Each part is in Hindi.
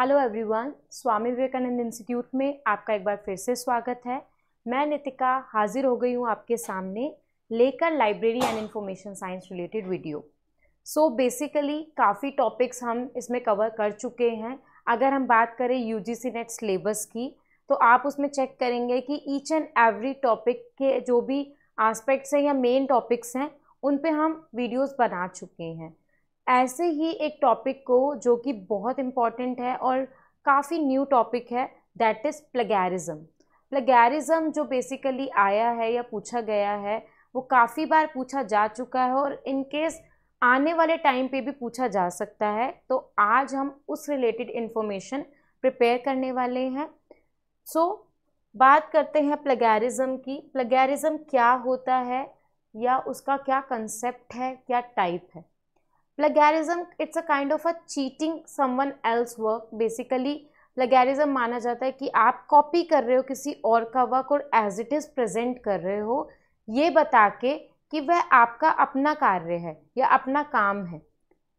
hello everyone Swami Vivekananda Institute में आपका एक बार फिर से स्वागत है मैं नितिका हाजिर हो गई हूँ आपके सामने लेकर library and information science related video so basically काफ़ी टॉपिक्स हम इसमें कवर कर चुके हैं अगर हम बात करें यू जी नेट सिलेबस की तो आप उसमें चेक करेंगे कि ईच एंड एवरी टॉपिक के जो भी आस्पेक्ट्स हैं या मेन टॉपिक्स हैं उन पर हम वीडियोज़ बना चुके हैं ऐसे ही एक टॉपिक को जो कि बहुत इम्पॉर्टेंट है और काफ़ी न्यू टॉपिक है दैट इज़ प्लेगैरिज्म प्लेगैरिज्म जो बेसिकली आया है या पूछा गया है वो काफ़ी बार पूछा जा चुका है और इन केस आने वाले टाइम पे भी पूछा जा सकता है तो आज हम उस रिलेटेड इन्फॉर्मेशन प्रिपेयर करने वाले हैं सो so, बात करते हैं प्लेगैरिज्म की प्लेगैरिज्म क्या होता है या उसका क्या कंसेप्ट है क्या टाइप है plagiarism it's a kind of a cheating someone else work basically plagiarism माना जाता है कि आप कॉपी कर रहे हो किसी और का वर्क और एज इट इज़ प्रेजेंट कर रहे हो ये बता के कि वह आपका अपना कार्य है या अपना काम है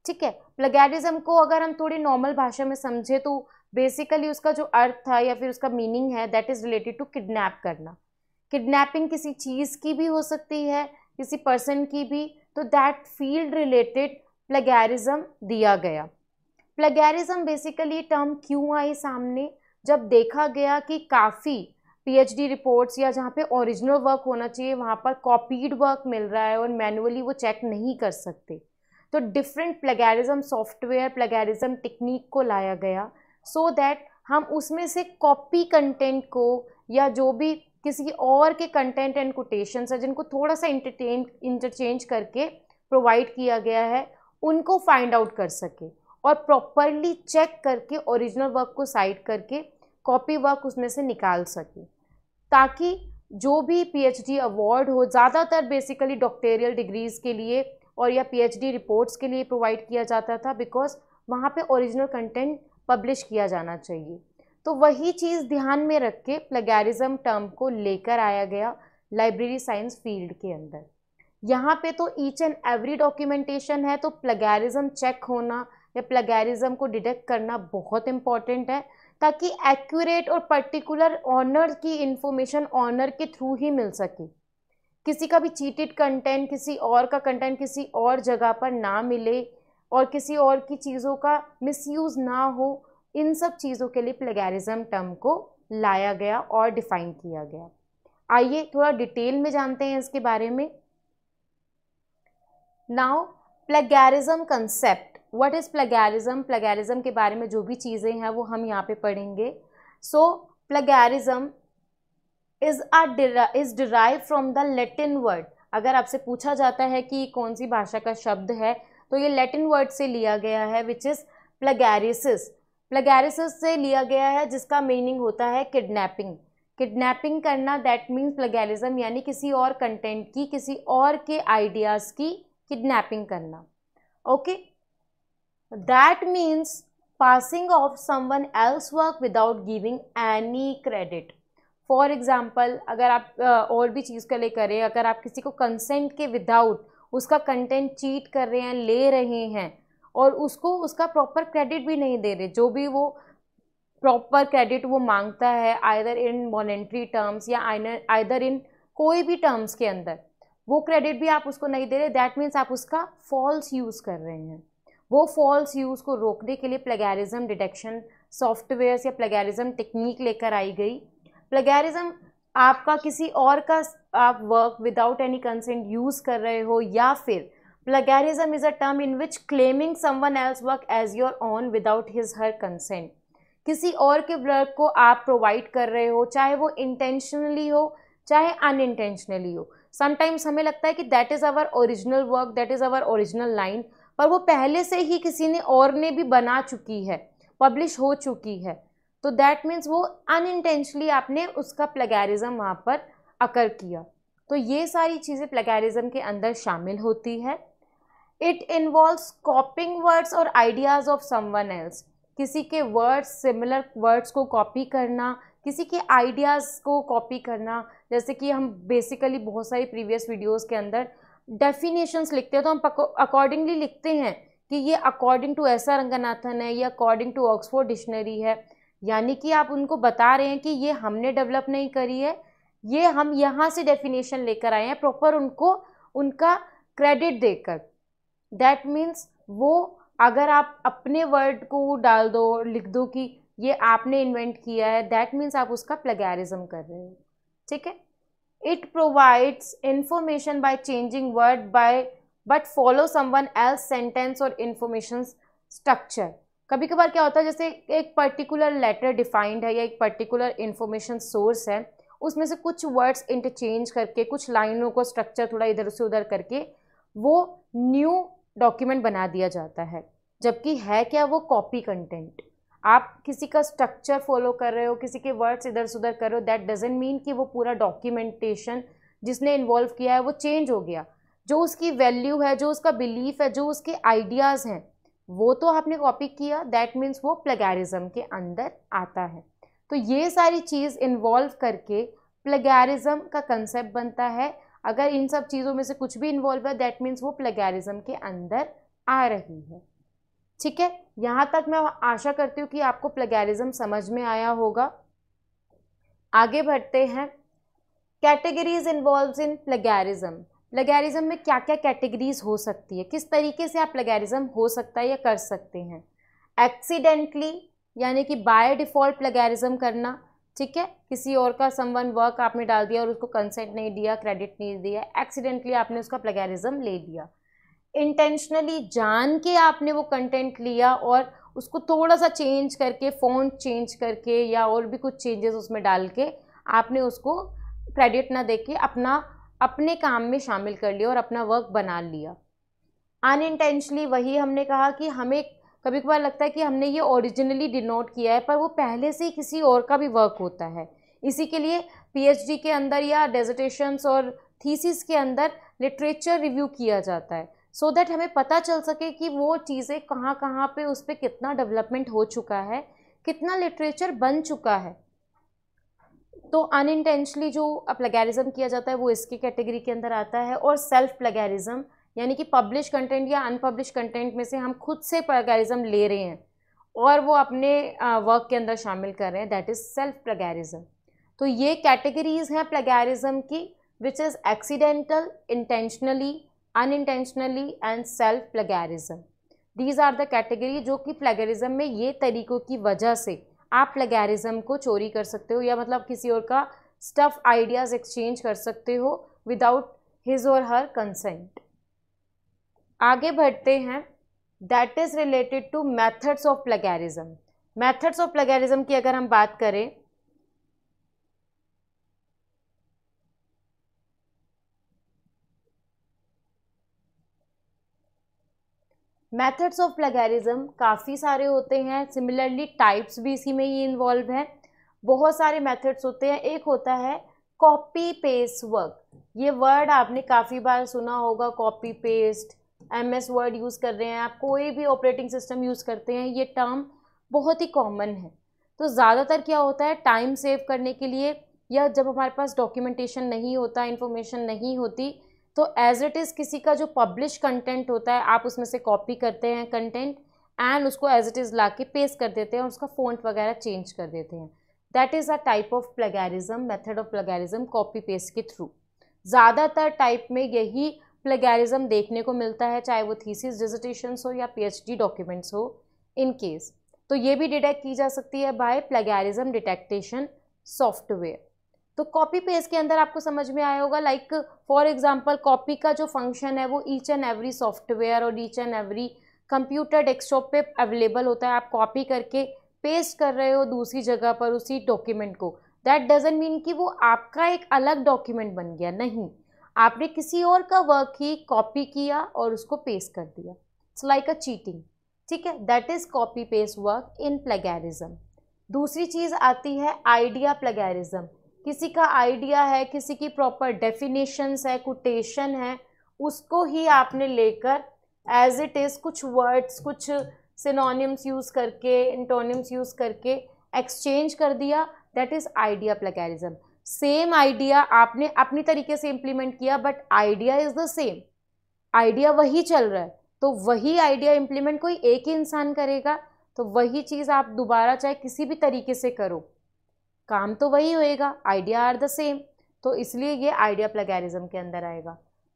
ठीक है प्लगैरिज्म को अगर हम थोड़ी नॉर्मल भाषा में समझे तो बेसिकली उसका जो अर्थ था या फिर उसका मीनिंग है that is related to kidnap करना किडनैपिंग किसी चीज़ की भी हो सकती है किसी पर्सन की भी तो दैट फील्ड रिलेटेड प्लेगैरिज्म दिया गया प्लेगैरिज्म बेसिकली टर्म क्यों आई सामने जब देखा गया कि काफ़ी पीएचडी रिपोर्ट्स या जहाँ पे ओरिजिनल वर्क होना चाहिए वहाँ पर कॉपीड वर्क मिल रहा है और मैनुअली वो चेक नहीं कर सकते तो different plagiarism software plagiarism technique को लाया गया सो so दैट हम उसमें से कॉपी कंटेंट को या जो भी किसी और के कंटेंट एंड कोटेशंस है जिनको थोड़ा सा इंटरटेन इंटरचेंज करके प्रोवाइड किया गया है उनको फाइंड आउट कर सके और प्रॉपरली चेक करके ओरिजिनल वर्क को साइड करके कॉपी वर्क उसमें से निकाल सके ताकि जो भी पीएचडी अवार्ड हो ज़्यादातर बेसिकली डॉक्टेरियल डिग्रीज़ के लिए और या पीएचडी रिपोर्ट्स के लिए प्रोवाइड किया जाता था बिकॉज वहाँ पे ओरिजिनल कंटेंट पब्लिश किया जाना चाहिए तो वही चीज़ ध्यान में रख के प्लेगैरिज्म टर्म को लेकर आया गया लाइब्रेरी साइंस फील्ड के अंदर यहाँ पे तो ईच एंड एवरी डॉक्यूमेंटेशन है तो प्लेगैरिज्म चेक होना या प्लेगैरिज्म को डिटेक्ट करना बहुत इम्पॉर्टेंट है ताकि एक्यूरेट और पर्टिकुलर ऑनर की इन्फॉर्मेशन ऑनर के थ्रू ही मिल सके किसी का भी चीटेड कंटेंट किसी और का कंटेंट किसी और जगह पर ना मिले और किसी और की चीज़ों का मिसयूज़ ना हो इन सब चीज़ों के लिए प्लेगैरिज्म टर्म को लाया गया और डिफाइन किया गया आइए थोड़ा डिटेल में जानते हैं इसके बारे में now plagiarism concept what is plagiarism plagiarism के बारे में जो भी चीज़ें हैं वो हम यहाँ पे पढ़ेंगे so plagiarism is uh is derive from the Latin word अगर आपसे पूछा जाता है कि कौन सी भाषा का शब्द है तो ये लेटिन वर्ड से लिया गया है विच इज़ प्लेगैरिसिस प्लेगैरिसिस से लिया गया है जिसका मीनिंग होता है किडनैपिंग किडनैपिंग करना दैट मीन्स प्लेगैरिज्म यानी किसी और कंटेंट की किसी और के आइडियाज़ की किडनैपिंग करना okay that means passing of someone else work without giving any credit for example अगर आप और भी चीज़ के लिए करें अगर आप किसी को कंसेंट के विदाउट उसका कंटेंट चीट कर रहे हैं ले रहे हैं और उसको उसका प्रॉपर क्रेडिट भी नहीं दे रहे जो भी वो प्रॉपर क्रेडिट वो मांगता है आइदर इन मॉनेटरी टर्म्स या आइदर इन कोई भी टर्म्स के अंदर वो क्रेडिट भी आप उसको नहीं दे रहे दैट मीन्स आप उसका फॉल्स यूज़ कर रहे हैं वो फॉल्स यूज़ को रोकने के लिए प्लेगैरिज्म डिटेक्शन सॉफ्टवेयर या प्लेगैरिज्म टेक्निक लेकर आई गई प्लेगैरिज्म आपका किसी और का आप work without any consent use कर रहे हो या फिर is a term in which claiming someone else work as your own without his her consent किसी और के वर्क को आप प्रोवाइड कर रहे हो चाहे वो इंटेंशनली हो चाहे अनइंटेंशनली हो समटाइम्स हमें लगता है कि that is our original work that is our original line पर वो पहले से ही किसी ने और ने भी बना चुकी है पब्लिश हो चुकी है तो दैट मीन्स वो अनइंटेंशली आपने उसका प्लेगैरिज्म वहाँ पर अकर किया तो ये सारी चीज़ें प्लेगैरिज्म के अंदर शामिल होती है इट इन्वॉल्व्स कॉपिंग वर्ड्स और आइडियाज़ ऑफ समवन एल्स किसी के वर्ड्स सिमिलर वर्ड्स को कॉपी करना किसी के आइडियाज़ को कॉपी करना जैसे कि हम बेसिकली बहुत सारी प्रीवियस वीडियोस के अंदर डेफिनेशंस लिखते हैं तो हम अकॉर्डिंगली लिखते हैं कि ये अकॉर्डिंग टू ऐसा रंगनाथन है ये अकॉर्डिंग टू ऑक्सफोर्ड डिक्शनरी है यानी कि आप उनको बता रहे हैं कि ये हमने डेवलप नहीं करी है ये हम यहाँ से डेफिनेशन लेकर आए हैं प्रॉपर उनको उनका क्रेडिट देकर दैट मीन्स वो अगर आप अपने वर्ड को डाल दो लिख दो कि ये आपने इन्वेंट किया है दैट मीन्स आप उसका प्लेगैरिज्म कर रहे हो ठीक है it provides information by changing word by but follow someone else sentence और इन्फॉर्मेशन स्ट्रक्चर कभी कभार क्या होता है जैसे एक पर्टिकुलर लेटर डिफाइंड है या एक पर्टिकुलर इन्फॉर्मेशन सोर्स है उसमें से कुछ वर्ड्स इंटरचेंज करके कुछ लाइनों को स्ट्रक्चर थोड़ा इधर से उधर करके वो न्यू डॉक्यूमेंट बना दिया जाता है जबकि है क्या वो कॉपी कंटेंट आप किसी का स्ट्रक्चर फॉलो कर रहे हो किसी के वर्ड्स इधर सुधर कर रहे हो दैट डजेंट मीन कि वो पूरा डॉक्यूमेंटेशन जिसने इन्वॉल्व किया है वो चेंज हो गया जो उसकी वैल्यू है जो उसका बिलीफ है जो उसके आइडियाज़ हैं वो तो आपने कॉपी किया दैट मीन्स वो प्लेगैरिज्म के अंदर आता है तो ये सारी चीज़ इन्वॉल्व करके प्लेगैरिज्म का कंसेप्ट बनता है अगर इन सब चीज़ों में से कुछ भी इन्वॉल्व है दैट मीन्स वो प्लेगैरिज्म के अंदर आ रही है ठीक है यहाँ तक मैं आशा करती हूँ कि आपको प्लेगरिज्म समझ में आया होगा आगे बढ़ते हैं categories involve in plagiarism plagiarism में क्या क्या कैटेगरीज हो सकती है किस तरीके से आप प्लेगेरिज्म हो सकता है या कर सकते हैं एक्सीडेंटली यानी कि बाय डिफ़ॉल्ट प्लेगैरिज्म करना ठीक है किसी और का समवन वर्क आपने डाल दिया और उसको कंसेंट नहीं दिया क्रेडिट नहीं दिया एक्सीडेंटली आपने उसका प्लेगैरिज्म ले लिया इंटेंशनली जान के आपने वो कंटेंट लिया और उसको थोड़ा सा चेंज करके फोन चेंज करके या और भी कुछ चेंजेस उसमें डाल के आपने उसको क्रेडिट ना दे के अपना अपने काम में शामिल कर लिया और अपना वर्क बना लिया इंटेंशनली वही हमने कहा कि हमें कभी कभार लगता है कि हमने ये ओरिजिनली डिनोट किया है पर वो पहले से ही किसी और का भी वर्क होता है इसी के लिए पीएचडी के अंदर या डेजर्टेशंस और थीसिस के अंदर लिटरेचर रिव्यू किया जाता है सो so दैट हमें पता चल सके कि वो चीज़ें कहाँ कहाँ पे उस पर कितना डेवलपमेंट हो चुका है कितना लिटरेचर बन चुका है तो अनइंटेंशली जो प्लेगेरिज्म किया जाता है वो इसकी कैटेगरी के अंदर आता है और सेल्फ प्लेगैरिज्म यानी कि पब्लिश कंटेंट या अनपब्लिश कंटेंट में से हम खुद से प्लेगेरिज्म ले रहे हैं और वो अपने वर्क के अंदर शामिल कर रहे हैं दैट इज़ सेल्फ प्लेगेरिज्म तो ये कैटेगरीज हैं प्लेगेरिज्म की which is accidental intentionally unintentionally and self plagiarism these are the category जो कि प्लेगरिज्म में ये तरीकों की वजह से आप प्लेगेरिज्म को चोरी कर सकते हो या मतलब किसी और का स्टफ आइडियाज़ एक्सचेंज कर सकते हो विदाउट हिज और हर कंसेंट आगे बढ़ते हैं that is related to methods of plagiarism methods of plagiarism की अगर हम बात करें मेथड्स ऑफ प्लेगेरिज्म काफ़ी सारे होते हैं सिमिलरली टाइप्स भी इसी में ही इन्वॉल्व हैं बहुत सारे मेथड्स होते हैं एक होता है कॉपी पेस्ट वर्क ये वर्ड आपने काफ़ी बार सुना होगा copy paste M S word use कर रहे हैं आप कोई भी ऑपरेटिंग सिस्टम यूज़ करते हैं ये टर्म बहुत ही कॉमन है तो ज़्यादातर क्या होता है टाइम सेव करने के लिए या जब हमारे पास डॉक्यूमेंटेशन नहीं होता इन्फॉर्मेशन नहीं होती तो एज इट इज़ किसी का जो पब्लिश कंटेंट होता है आप उसमें से कॉपी करते हैं कंटेंट एंड उसको एज इट इज़ ला के पेस्ट कर देते हैं और उसका फ़ॉन्ट वगैरह चेंज कर देते हैं that is a type of plagiarism method of plagiarism copy paste के थ्रू ज़्यादातर टाइप में यही प्लेगैरिज्म देखने को मिलता है चाहे वो थीसिस डिजिटेशंस हो या पीएचडी डॉक्यूमेंट्स हो इन केस तो ये भी डिटेक्ट की जा सकती है बाय प्लेगैरिज्म डिटेक्टेशन सॉफ्टवेयर तो कॉपी पेज के अंदर आपको समझ में आया होगा लाइक फॉर एग्जांपल कॉपी का जो फंक्शन है वो ईच एंड एवरी सॉफ्टवेयर और each and every computer desktop पे अवेलेबल होता है आप कॉपी करके पेस्ट कर रहे हो दूसरी जगह पर उसी डॉक्यूमेंट को दैट डजेंट मीन कि वो आपका एक अलग डॉक्यूमेंट बन गया नहीं आपने किसी और का वर्क ही कॉपी किया और उसको पेस्ट कर दिया इट्स लाइक अ चीटिंग ठीक है that is copy paste work in plagiarism दूसरी चीज़ आती है आइडिया प्लेगैरिज्म किसी का आइडिया है किसी की प्रॉपर डेफिनेशंस है कोटेशन है उसको ही आपने लेकर एज इट इज़ कुछ वर्ड्स कुछ सिनोनिम्स यूज़ करके इंटोनिम्स यूज़ करके एक्सचेंज कर दिया that is idea plagiarism same idea आपने अपनी तरीके से इम्प्लीमेंट किया but idea is the same idea वही चल रहा है तो वही आइडिया इम्प्लीमेंट कोई एक ही इंसान करेगा तो वही चीज़ आप दोबारा चाहे किसी भी तरीके से करो काम तो वही होएगा आइडिया आर द सेम तो इसलिए ये आइडिया प्लेगैरिज्म के अंदर आएगा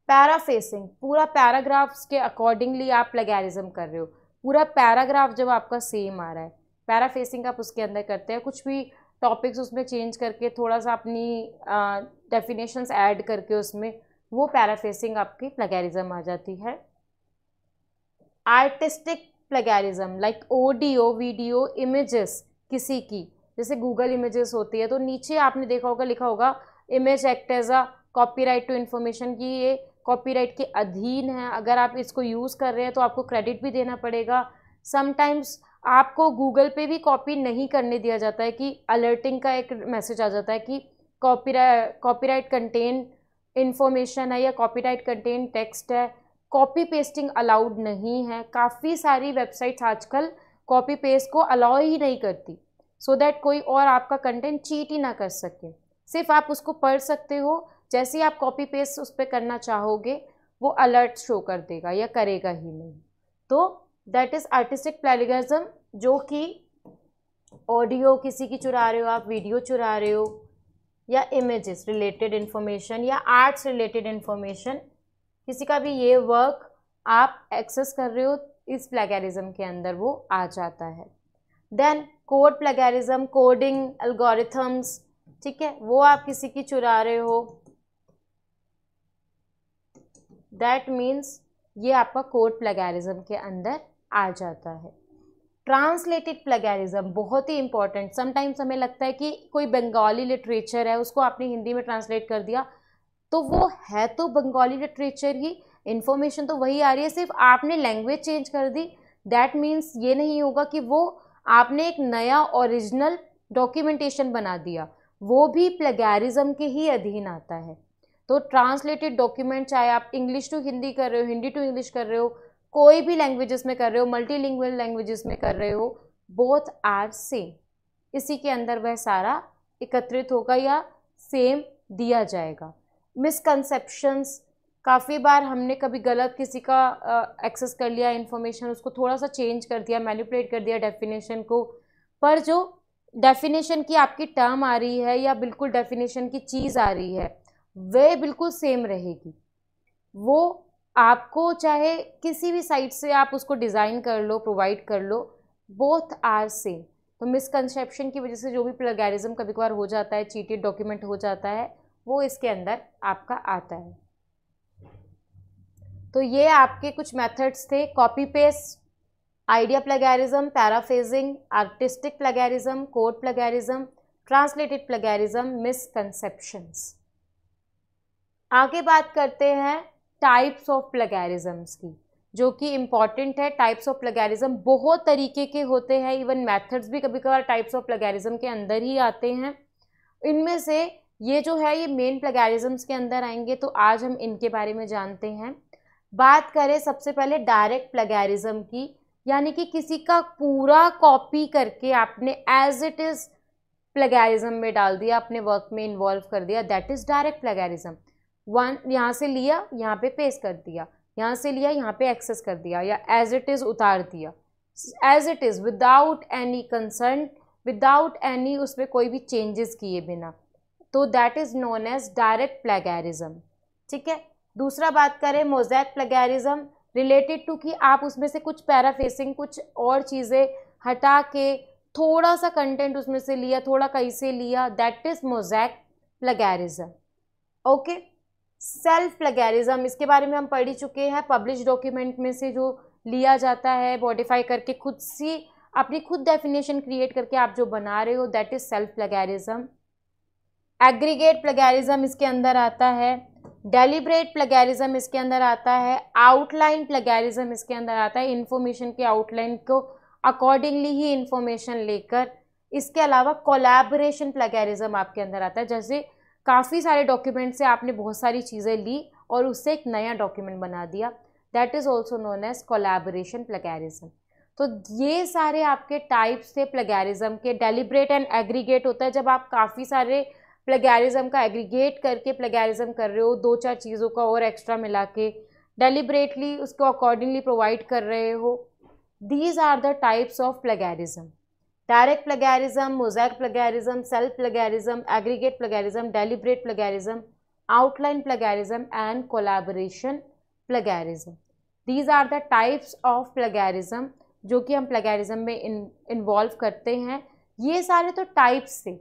पैराफेसिंग पूरा पैराग्राफ्स के अकॉर्डिंगली आप प्लेगैरिज्म कर रहे हो पूरा पैराग्राफ जब आपका सेम आ रहा है पैराफेसिंग आप उसके अंदर करते हैं कुछ भी टॉपिक्स उसमें चेंज करके थोड़ा सा अपनी डेफिनेशंस ऐड करके उसमें वो पैराफेसिंग आपकी प्लेगैरिज्म आ जाती है artistic plagiarism like audio video images किसी की जैसे गूगल इमेजेस होती है तो नीचे आपने देखा होगा लिखा होगा image act as a copyright to information की ये कॉपीराइट के अधीन है अगर आप इसको यूज़ कर रहे हैं तो आपको क्रेडिट भी देना पड़ेगा समटाइम्स आपको गूगल पे भी कॉपी नहीं करने दिया जाता है कि अलर्टिंग का एक मैसेज आ जाता है कि कॉपी कॉपीराइट कंटेन इन्फॉर्मेशन है या कॉपीराइट कंटेन टेक्स्ट है कॉपी पेस्टिंग अलाउड नहीं है काफ़ी सारी वेबसाइट्स आजकल कॉपी पेस्ट को अलाउ ही नहीं करती सो so दैट कोई और आपका कंटेंट चीट ही ना कर सके सिर्फ आप उसको पढ़ सकते हो जैसे ही आप कॉपी पेस्ट उस पर करना चाहोगे वो अलर्ट शो कर देगा या करेगा ही नहीं तो दैट इज़ आर्टिस्टिक प्लेगरिज्म जो कि ऑडियो किसी की चुरा रहे हो आप वीडियो चुरा रहे हो या इमेजेस रिलेटेड इन्फॉर्मेशन या आर्ट्स रिलेटेड इन्फॉर्मेशन किसी का भी ये वर्क आप एक्सेस कर रहे हो इस प्लेगरिज्म के अंदर वो आ जाता है then code plagiarism coding algorithms ठीक है वो आप किसी की चुरा रहे हो दैट मीन्स ये आपका कोड प्लेगरिज्म के अंदर आ जाता है ट्रांसलेटेड प्लेगरिज्म बहुत ही इंपॉर्टेंट समटाइम्स हमें लगता है कि कोई बंगाली लिटरेचर है उसको आपने हिंदी में ट्रांसलेट कर दिया तो वो है तो बंगाली लिटरेचर ही इंफॉर्मेशन तो वही आ रही है सिर्फ आपने लैंग्वेज चेंज कर दी दैट मीन्स ये नहीं होगा कि वो आपने एक नया ओरिजिनल डॉक्यूमेंटेशन बना दिया वो भी प्लेगैरिज्म के ही अधीन आता है तो ट्रांसलेटेड डॉक्यूमेंट चाहे आप इंग्लिश टू हिंदी कर रहे हो हिंदी टू इंग्लिश कर रहे हो कोई भी लैंग्वेजेस में कर रहे हो मल्टी लैंग्वेजेस में कर रहे हो बोथ आर सेम इसी के अंदर वह सारा एकत्रित होगा या सेम दिया जाएगा मिसकंसेप्शंस काफ़ी बार हमने कभी गलत किसी का एक्सेस कर लिया इन्फॉर्मेशन उसको थोड़ा सा चेंज कर दिया मैनिपुलेट कर दिया डेफिनेशन को पर जो डेफिनेशन की आपकी टर्म आ रही है या बिल्कुल डेफिनेशन की चीज़ आ रही है वे बिल्कुल सेम रहेगी वो आपको चाहे किसी भी साइट से आप उसको डिज़ाइन कर लो प्रोवाइड कर लो बोथ आर सेम तो मिसकनसेप्शन की वजह से जो भी प्लगैरिज्म कभी कभार हो जाता है चीटेड डॉक्यूमेंट हो जाता है वो इसके अंदर आपका आता है तो ये आपके कुछ मेथड्स थे copy paste idea plagiarism paraphrasing artistic plagiarism code plagiarism translated plagiarism misconceptions आगे बात करते हैं टाइप्स ऑफ प्लेगैरिज्म्स की जो कि इम्पॉर्टेंट है टाइप्स ऑफ प्लेगैरिज्म बहुत तरीके के होते हैं इवन मेथड्स भी कभी कभार टाइप्स ऑफ प्लेगैरिज्म के अंदर ही आते हैं इनमें से ये जो है ये मेन प्लेगैरिज्म्स के अंदर आएंगे तो आज हम इनके बारे में जानते हैं बात करें सबसे पहले डायरेक्ट प्लेगरिज्म की यानी कि किसी का पूरा कॉपी करके आपने एज इट इज़ प्लेगरिज्म में डाल दिया अपने वर्क में इन्वॉल्व कर दिया that is direct plagiarism one यहाँ से लिया यहाँ पे पेस्ट कर दिया यहाँ से लिया यहाँ पे एक्सेस कर दिया या एज इट इज़ उतार दिया as it is without any concern without any उसमें कोई भी चेंजेस किए बिना तो that is known as direct plagiarism ठीक है दूसरा बात करें मोजैक प्लेगेरिज्म रिलेटेड टू कि आप उसमें से कुछ पैराफेसिंग कुछ और चीज़ें हटा के थोड़ा सा कंटेंट उसमें से लिया थोड़ा कहीं से लिया that is mosaic plagiarism okay self plagiarism इसके बारे में हम पढ़ ही चुके हैं पब्लिश डॉक्यूमेंट में से जो लिया जाता है मॉडिफाई करके खुद से अपनी खुद डेफिनेशन क्रिएट करके आप जो बना रहे हो that is self plagiarism aggregate plagiarism इसके अंदर आता है डेलीब्रेट प्लेगैरिज्म इसके अंदर आता है आउटलाइन प्लेगेरिज्म इसके अंदर आता है इन्फॉर्मेशन के आउटलाइन को अकॉर्डिंगली ही इन्फॉर्मेशन लेकर इसके अलावा कोलैबोरेशन प्लेगेरिज्म आपके अंदर आता है जैसे काफ़ी सारे डॉक्यूमेंट से आपने बहुत सारी चीज़ें ली और उससे एक नया डॉक्यूमेंट बना दिया that is also known as collaboration plagiarism तो ये सारे आपके टाइप्स थे प्लेगेरिज्म के डेलीब्रेट एंड एग्रीगेट होता है जब आप काफ़ी सारे प्लेगैरिज्म का एग्रीगेट करके प्लेगैरिज्म कर रहे हो दो चार चीज़ों का और एक्स्ट्रा मिला के डेलीबरेटली उसको अकॉर्डिंगली प्रोवाइड कर रहे हो these are the types of plagiarism direct plagiarism mosaic plagiarism self plagiarism aggregate plagiarism deliberate plagiarism outline plagiarism and collaboration plagiarism these are the types of plagiarism जो कि हम प्लेगैरिज्म में इन्वॉल्व करते हैं ये सारे तो टाइप्स थे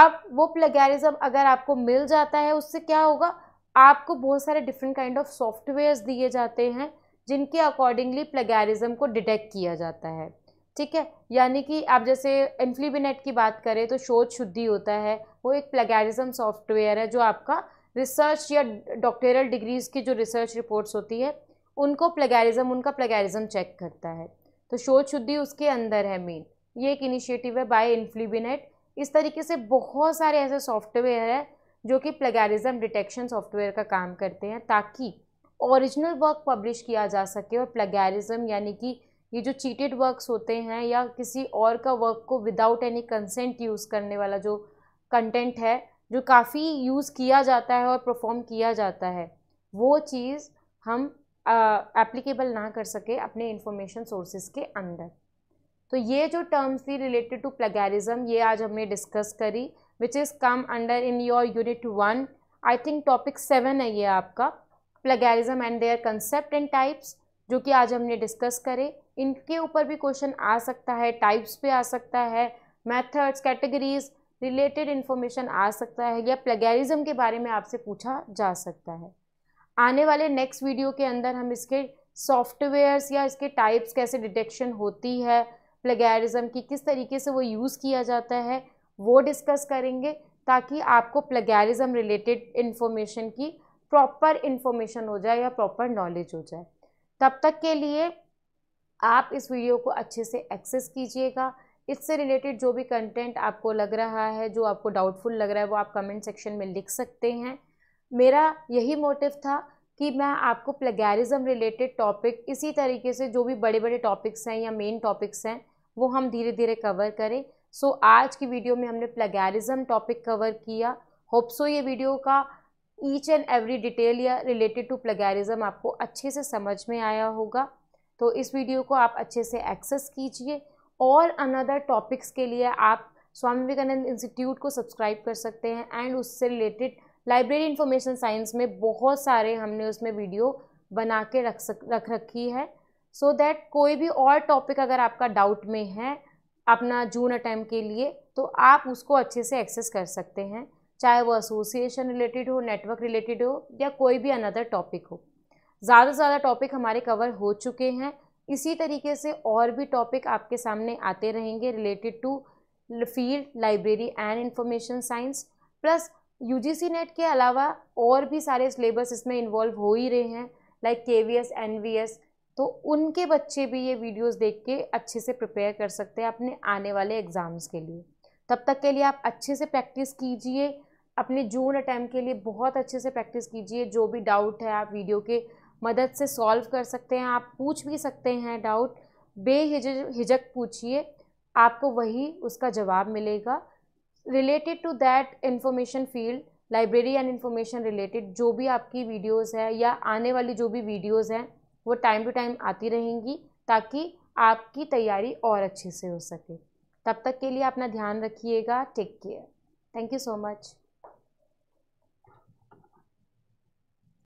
अब वो प्लेगेरिज्म अगर आपको मिल जाता है उससे क्या होगा आपको बहुत सारे डिफरेंट काइंड ऑफ सॉफ्टवेयर्स दिए जाते हैं जिनके अकॉर्डिंगली प्लेगेरिज्म को डिटेक्ट किया जाता है ठीक है यानी कि आप जैसे इन्फ्लीबिनेट की बात करें तो शोध शुद्धि होता है वो एक प्लेगेरिज्म सॉफ्टवेयर है जो आपका रिसर्च या डॉक्टरल डिग्रीज़ की जो रिसर्च रिपोर्ट्स होती है उनको प्लेगेरिज्म उनका प्लेगेरिज्म चेक करता है तो शोध शुद्धि उसके अंदर है मेन ये एक इनिशिएटिव है बाय इन्फ्लीबिनेट इस तरीके से बहुत सारे ऐसे सॉफ्टवेयर है जो कि प्लेगैरिज्म डिटेक्शन सॉफ्टवेयर का काम करते हैं ताकि ओरिजिनल वर्क पब्लिश किया जा सके और प्लेगैरिज्म यानी कि ये जो चीटेड वर्क्स होते हैं या किसी और का वर्क को विदाउट एनी कंसेंट यूज़ करने वाला जो कंटेंट है जो काफ़ी यूज़ किया जाता है और परफॉर्म किया जाता है वो चीज़ हम एप्लीकेबल ना कर सके अपने इंफॉर्मेशन सोर्सेज के अंदर तो ये जो टर्म्स थी रिलेटेड टू प्लेगैरिज्म ये आज हमने डिस्कस करी which is come under in your unit one I think topic seven है ये आपका plagiarism and their concept and types जो कि आज हमने डिस्कस करे इनके ऊपर भी क्वेश्चन आ सकता है टाइप्स पे आ सकता है मेथड्स कैटेगरीज रिलेटेड इन्फॉर्मेशन आ सकता है या प्लेगरिज्म के बारे में आपसे पूछा जा सकता है आने वाले नेक्स्ट वीडियो के अंदर हम इसके सॉफ्टवेयर्स या इसके टाइप्स कैसे डिटेक्शन होती है प्लेगैरिज्म की किस तरीके से वो यूज़ किया जाता है वो डिस्कस करेंगे ताकि आपको प्लेगैरिज्म रिलेटेड इन्फॉर्मेशन की प्रॉपर इन्फॉर्मेशन हो जाए या प्रॉपर नॉलेज हो जाए तब तक के लिए आप इस वीडियो को अच्छे से एक्सेस कीजिएगा इससे रिलेटेड जो भी कंटेंट आपको लग रहा है जो आपको डाउटफुल लग रहा है वो आप कमेंट सेक्शन में लिख सकते हैं मेरा यही मोटिव था कि मैं आपको प्लेगैरिज्म रिलेटेड टॉपिक इसी तरीके से जो भी बड़े बड़े टॉपिक्स हैं या मेन टॉपिक्स हैं वो हम धीरे धीरे कवर करें सो so, आज की वीडियो में हमने प्लेगैरिज्म टॉपिक कवर किया होप्सो ये वीडियो का ईच एंड एवरी डिटेल या रिलेटेड टू प्लेगैरिज्म आपको अच्छे से समझ में आया होगा तो इस वीडियो को आप अच्छे से एक्सेस कीजिए और अनदर टॉपिक्स के लिए आप स्वामी विवेकानंद इंस्टीट्यूट को सब्सक्राइब कर सकते हैं एंड उससे रिलेटेड लाइब्रेरी इंफॉर्मेशन साइंस में बहुत सारे हमने उसमें वीडियो बना के रख सक रख रखी है सो so दैट कोई भी और टॉपिक अगर आपका डाउट में है अपना जून अटैम्प के लिए तो आप उसको अच्छे से एक्सेस कर सकते हैं चाहे वो एसोसिएशन रिलेटेड हो नेटवर्क रिलेटेड हो या कोई भी अनदर टॉपिक हो ज़्यादा से ज़्यादा टॉपिक हमारे कवर हो चुके हैं इसी तरीके से और भी टॉपिक आपके सामने आते रहेंगे related to field library and information science plus U NET के अलावा और भी सारे सिलेबस इसमें इन्वॉल्व हो ही रहे हैं like K V S N V S तो उनके बच्चे भी ये वीडियोस देख के अच्छे से प्रिपेयर कर सकते हैं अपने आने वाले एग्ज़ाम्स के लिए तब तक के लिए आप अच्छे से प्रैक्टिस कीजिए अपने जून अटैम्प के लिए बहुत अच्छे से प्रैक्टिस कीजिए जो भी डाउट है आप वीडियो के मदद से सॉल्व कर सकते हैं आप पूछ भी सकते हैं डाउट बेहिज हिजक पूछिए आपको वही उसका जवाब मिलेगा related to that information field library and information related जो भी आपकी वीडियोस है या आने वाली जो भी वीडियोस हैं वो टाइम टू टाइम आती रहेंगी ताकि आपकी तैयारी और अच्छे से हो सके तब तक के लिए अपना ध्यान रखिएगा take care thank you so much